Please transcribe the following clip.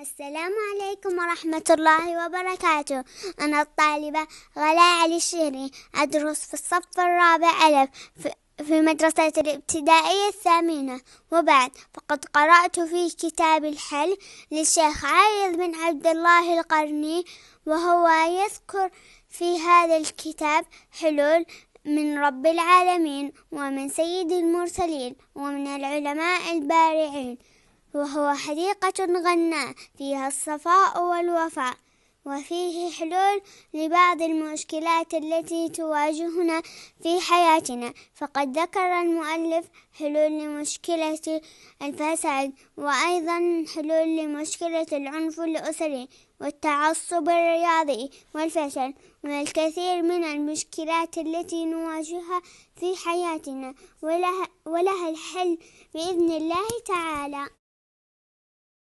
السلام عليكم ورحمة الله وبركاته أنا الطالبة غلاء علي الشهري أدرس في الصف الرابع ألف في مدرسة الابتدائية الثامنة وبعد فقد قرأت في كتاب الحل للشيخ عايض بن عبد الله القرني وهو يذكر في هذا الكتاب حلول من رب العالمين ومن سيد المرسلين ومن العلماء البارعين وهو حديقة غناء فيها الصفاء والوفاء وفيه حلول لبعض المشكلات التي تواجهنا في حياتنا فقد ذكر المؤلف حلول لمشكلة الفساد وأيضا حلول لمشكلة العنف الأسري والتعصب الرياضي والفشل والكثير من المشكلات التي نواجهها في حياتنا ولها, ولها الحل بإذن الله تعالى